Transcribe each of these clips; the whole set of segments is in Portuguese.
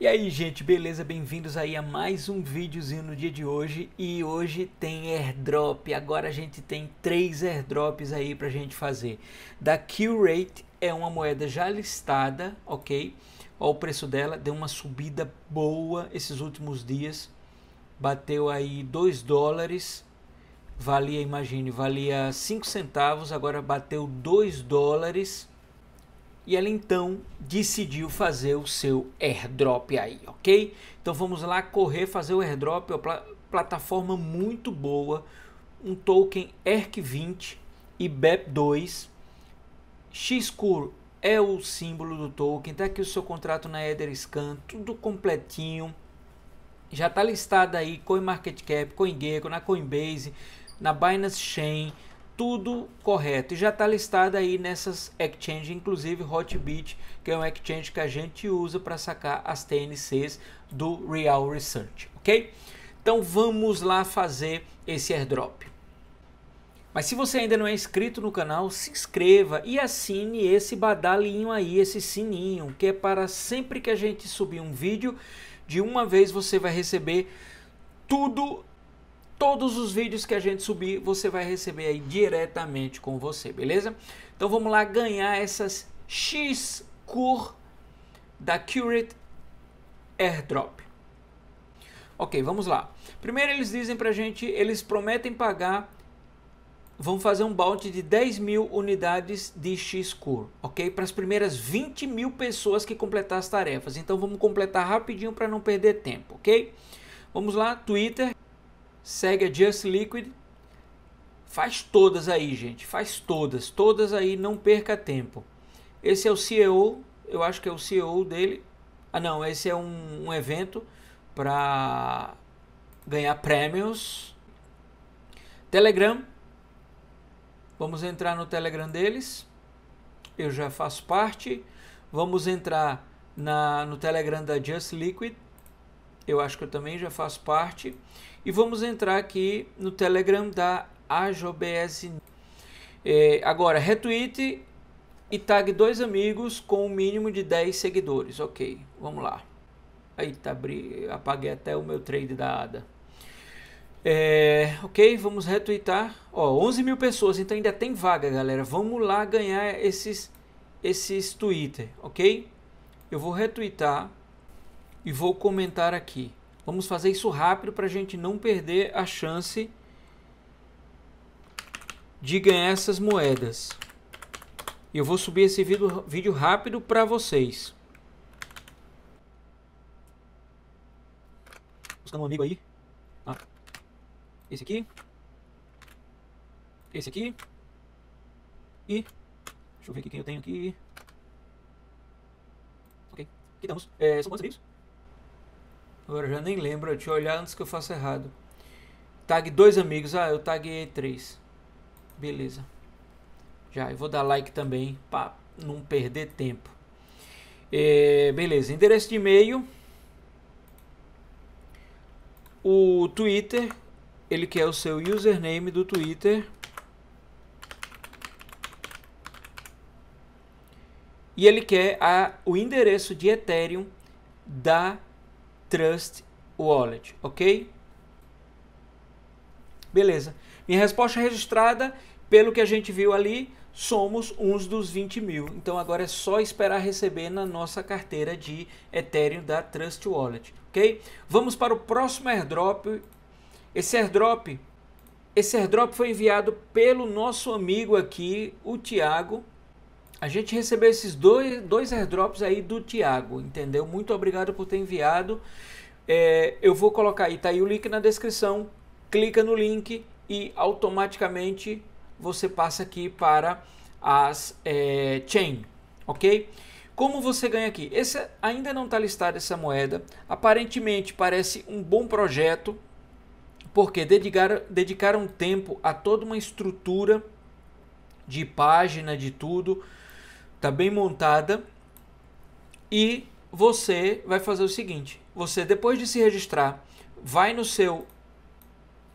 E aí, gente, beleza? Bem-vindos aí a mais um videozinho no dia de hoje. E hoje tem airdrop. Agora a gente tem três airdrops aí pra gente fazer. Da Curate é uma moeda já listada, ok? Olha o preço dela, deu uma subida boa esses últimos dias. Bateu aí 2 dólares. Valia, imagine, valia 5 centavos, agora bateu 2 dólares e ela então decidiu fazer o seu airdrop aí, ok? Então vamos lá correr fazer o airdrop, é uma pl plataforma muito boa, um token ERC20 e BEP2, Xcur é o símbolo do token, tá aqui o seu contrato na Etherscan, tudo completinho, já tá listado aí CoinMarketCap, CoinGecko, na Coinbase, na Binance Chain, tudo correto. E já está listado aí nessas exchange, inclusive Hotbit, que é um exchange que a gente usa para sacar as TNCs do Real Research, ok? Então vamos lá fazer esse airdrop. Mas se você ainda não é inscrito no canal, se inscreva e assine esse badalinho aí, esse sininho, que é para sempre que a gente subir um vídeo, de uma vez você vai receber tudo todos os vídeos que a gente subir, você vai receber aí diretamente com você, beleza? Então vamos lá ganhar essas X cur da Curate Airdrop. Ok, vamos lá. Primeiro eles dizem pra gente, eles prometem pagar, vão fazer um bounty de 10 mil unidades de X-Core, ok? Para as primeiras 20 mil pessoas que completar as tarefas. Então vamos completar rapidinho para não perder tempo, ok? Vamos lá, Twitter segue a Just Liquid. Faz todas aí, gente. Faz todas. Todas aí, não perca tempo. Esse é o CEO, eu acho que é o CEO dele. Ah, não, esse é um, um evento para ganhar prêmios. Telegram. Vamos entrar no Telegram deles. Eu já faço parte. Vamos entrar na, no Telegram da Just Liquid eu acho que eu também já faço parte. E vamos entrar aqui no Telegram da AJOBS. É, agora, retweet e tag dois amigos com o um mínimo de 10 seguidores. Ok, vamos lá. Aí, abri, apaguei até o meu trade da ADA. É, ok, vamos retweetar. Ó, 11 mil pessoas, então ainda tem vaga, galera. Vamos lá ganhar esses, esses Twitter, ok? Eu vou retweetar e vou comentar aqui. Vamos fazer isso rápido para a gente não perder a chance de ganhar essas moedas. Eu vou subir esse vídeo, vídeo rápido para vocês. Buscando um amigo aí. Ah. Esse aqui. Esse aqui. E... Deixa eu ver aqui quem eu tenho aqui. Ok. Aqui estamos. É, são quantos amigos? Agora já nem lembro, deixa eu olhar antes que eu faça errado. Tag dois amigos, ah, eu taguei três. Beleza. Já, eu vou dar like também para não perder tempo. É, beleza, endereço de e-mail. O Twitter, ele quer o seu username do Twitter. E ele quer a, o endereço de Ethereum da Trust Wallet, ok? Beleza. Minha resposta registrada, pelo que a gente viu ali, somos uns dos 20 mil. Então agora é só esperar receber na nossa carteira de Ethereum da Trust Wallet, ok? Vamos para o próximo airdrop. Esse airdrop, esse airdrop foi enviado pelo nosso amigo aqui, o Thiago, a gente recebeu esses dois, dois airdrops aí do Tiago, entendeu? Muito obrigado por ter enviado. É, eu vou colocar aí, tá aí o link na descrição. Clica no link e automaticamente você passa aqui para as é, chain, ok? Como você ganha aqui? Esse ainda não está listada essa moeda. Aparentemente parece um bom projeto, porque dedicaram, dedicaram tempo a toda uma estrutura de página, de tudo tá bem montada e você vai fazer o seguinte: você depois de se registrar, vai no seu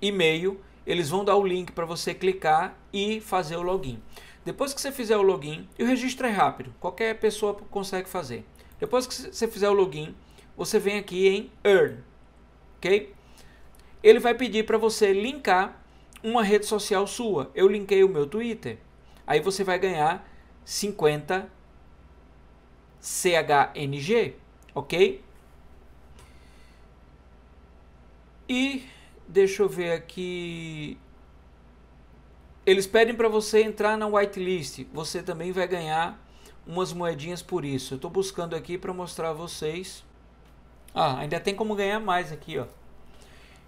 e-mail, eles vão dar o link para você clicar e fazer o login. Depois que você fizer o login, e o registro é rápido, qualquer pessoa consegue fazer. Depois que você fizer o login, você vem aqui em Earn, ok? Ele vai pedir para você linkar uma rede social sua. Eu linkei o meu Twitter. Aí você vai ganhar 50 CHNG, ok? E deixa eu ver aqui. Eles pedem para você entrar na whitelist. Você também vai ganhar umas moedinhas por isso. Eu estou buscando aqui para mostrar a vocês. Ah, ainda tem como ganhar mais aqui, ó.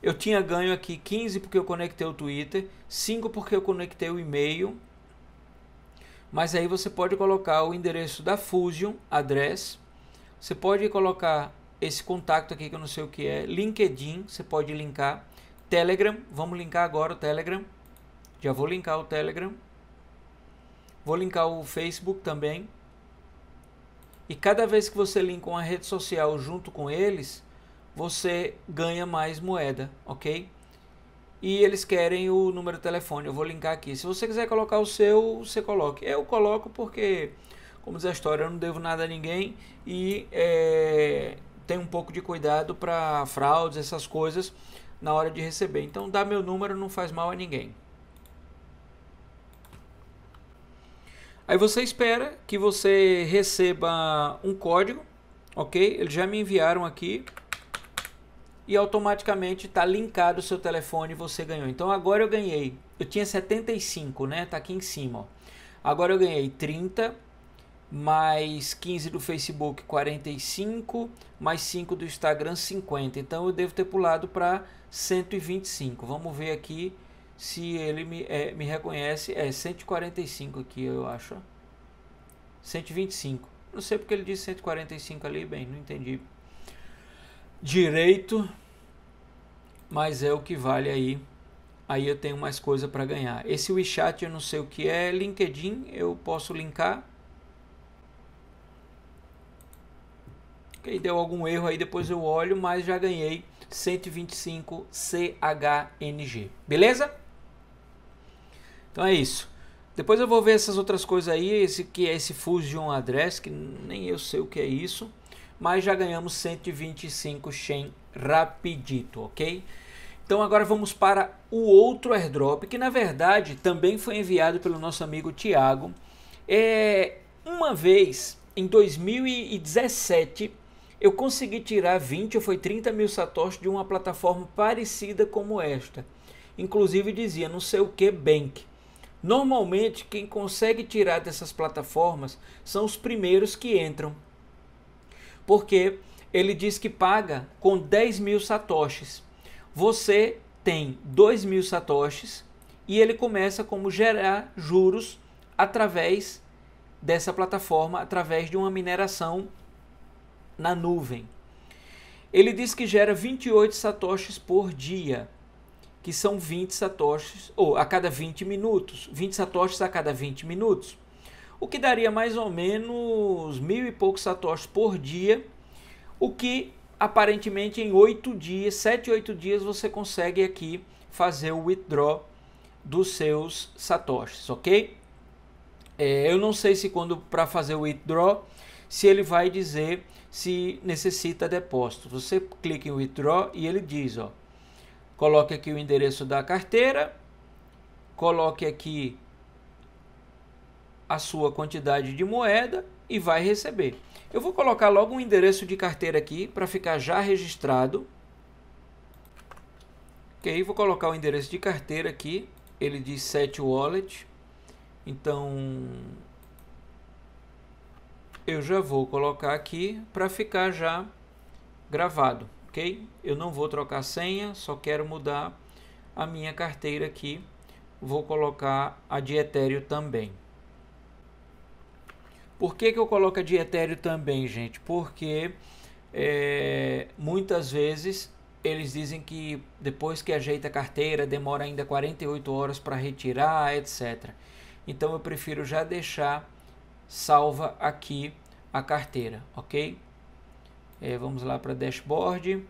Eu tinha ganho aqui 15 porque eu conectei o Twitter, 5 porque eu conectei o e-mail, mas aí você pode colocar o endereço da Fusion Address. Você pode colocar esse contato aqui que eu não sei o que é. LinkedIn, você pode linkar. Telegram, vamos linkar agora o Telegram. Já vou linkar o Telegram. Vou linkar o Facebook também. E cada vez que você linka uma rede social junto com eles, você ganha mais moeda, ok? e eles querem o número de telefone. Eu vou linkar aqui. Se você quiser colocar o seu, você coloque. Eu coloco porque, como diz a história, eu não devo nada a ninguém e é, tem um pouco de cuidado para fraudes, essas coisas, na hora de receber. Então, dá meu número, não faz mal a ninguém. Aí você espera que você receba um código, ok? Eles já me enviaram aqui e automaticamente está linkado o seu telefone e você ganhou. Então agora eu ganhei, eu tinha 75, né? Tá aqui em cima, ó. Agora eu ganhei 30 mais 15 do Facebook, 45, mais 5 do Instagram, 50. Então eu devo ter pulado para 125. Vamos ver aqui se ele me, é, me reconhece. É 145 aqui, eu acho. 125. Não sei porque ele disse 145 ali, bem, não entendi direito, mas é o que vale aí. Aí eu tenho mais coisa para ganhar. Esse WeChat eu não sei o que é, LinkedIn eu posso linkar. Ok, deu algum erro aí, depois eu olho, mas já ganhei 125 CHNG. Beleza? Então é isso. Depois eu vou ver essas outras coisas aí, esse que é esse Fusion Address, que nem eu sei o que é isso mas já ganhamos 125 Shen rapidito, ok? Então agora vamos para o outro airdrop, que na verdade também foi enviado pelo nosso amigo Tiago. É, uma vez, em 2017, eu consegui tirar 20 ou foi 30 mil satoshis de uma plataforma parecida como esta. Inclusive dizia não sei o que Bank. Normalmente quem consegue tirar dessas plataformas são os primeiros que entram porque ele diz que paga com 10 mil satoshis. Você tem 2 mil satoshis e ele começa como gerar juros através dessa plataforma, através de uma mineração na nuvem. Ele diz que gera 28 satoshis por dia, que são 20 satoshis, ou a cada 20 minutos, 20 satoshis a cada 20 minutos o que daria mais ou menos mil e poucos satoshis por dia, o que aparentemente em oito dias, sete oito dias você consegue aqui fazer o withdraw dos seus satoshis, ok? É, eu não sei se quando para fazer o withdraw, se ele vai dizer se necessita depósito. Você clica em withdraw e ele diz, ó, coloque aqui o endereço da carteira, coloque aqui a sua quantidade de moeda e vai receber. Eu vou colocar logo um endereço de carteira aqui para ficar já registrado. Ok, vou colocar o endereço de carteira aqui. Ele diz set wallet. Então eu já vou colocar aqui para ficar já gravado, ok? Eu não vou trocar senha, só quero mudar a minha carteira aqui. Vou colocar a de Ethereum também. Por que, que eu coloco a dietério também, gente? Porque é, muitas vezes eles dizem que depois que ajeita a carteira demora ainda 48 horas para retirar, etc. Então eu prefiro já deixar salva aqui a carteira, ok? É, vamos lá para dashboard.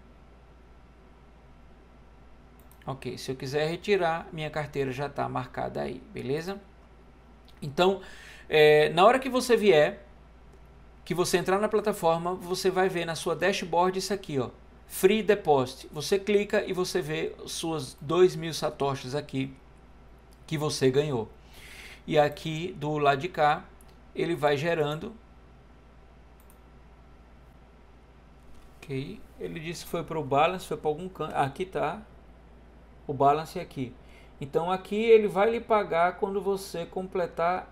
Ok, se eu quiser retirar, minha carteira já está marcada aí, beleza? Então, é, na hora que você vier, que você entrar na plataforma, você vai ver na sua dashboard isso aqui, ó. Free Deposit. Você clica e você vê suas 2 mil satoshis aqui que você ganhou. E aqui do lado de cá, ele vai gerando. Ok. Ele disse que foi para o balance, foi para algum canto. Aqui tá. O balance é aqui. Então aqui ele vai lhe pagar quando você completar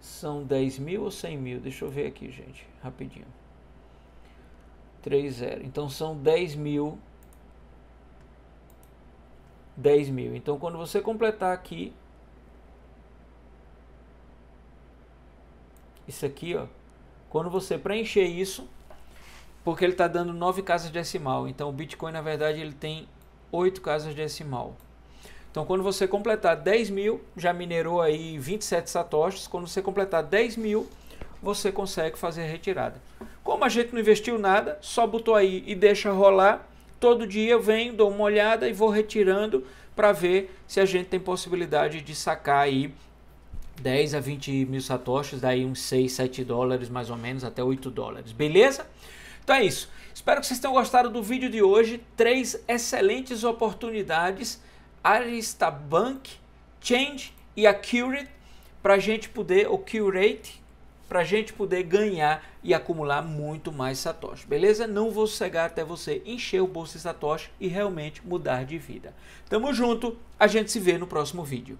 são 10 mil ou 100 mil? Deixa eu ver aqui, gente, rapidinho. 30. Então são 10 mil. 10 mil. Então quando você completar aqui. Isso aqui, ó. Quando você preencher isso, porque ele está dando 9 casas decimal. Então o Bitcoin, na verdade, ele tem 8 casas decimal. Então, quando você completar 10 mil, já minerou aí 27 satoshis. Quando você completar 10 mil, você consegue fazer a retirada. Como a gente não investiu nada, só botou aí e deixa rolar. Todo dia eu venho, dou uma olhada e vou retirando para ver se a gente tem possibilidade de sacar aí 10 a 20 mil satoshis, daí uns 6, 7 dólares mais ou menos, até 8 dólares, beleza? Então é isso. Espero que vocês tenham gostado do vídeo de hoje. Três excelentes oportunidades Aristabank, Change e a Curate para a gente poder, o Curate, para a gente poder ganhar e acumular muito mais satoshi, beleza? Não vou cegar até você encher o bolso de satoshi e realmente mudar de vida. Tamo junto, a gente se vê no próximo vídeo.